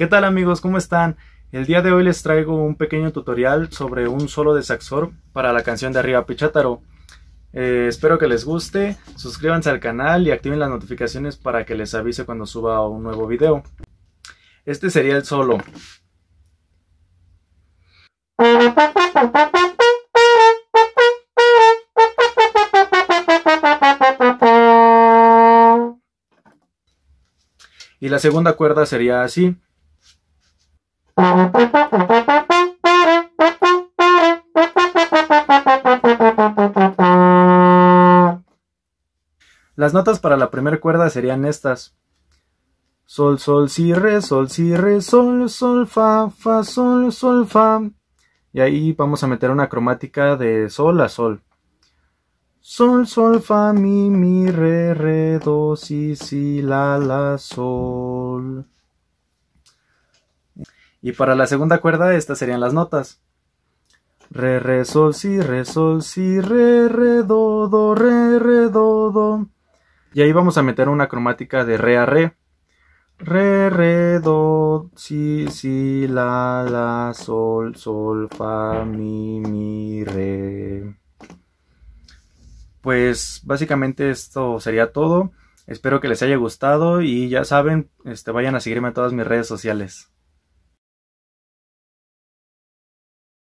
¿Qué tal amigos? ¿Cómo están? El día de hoy les traigo un pequeño tutorial sobre un solo de saxor para la canción de Arriba Pichátaro. Eh, espero que les guste, suscríbanse al canal y activen las notificaciones para que les avise cuando suba un nuevo video. Este sería el solo. Y la segunda cuerda sería así. Las notas para la primera cuerda serían estas. Sol, sol, si, re, sol, si, re, sol, sol, fa, fa, sol, sol, fa. Y ahí vamos a meter una cromática de sol a sol. Sol, sol, fa, mi, mi, re, re, do, si, si, la, la, sol. Y para la segunda cuerda estas serían las notas. Re, re, sol, si, re, sol, si, re, re, do, do, re, re, do, do. Y ahí vamos a meter una cromática de re a re. Re, re, do, si, si, la, la, sol, sol, fa, mi, mi, re. Pues básicamente esto sería todo. Espero que les haya gustado y ya saben, este, vayan a seguirme en todas mis redes sociales.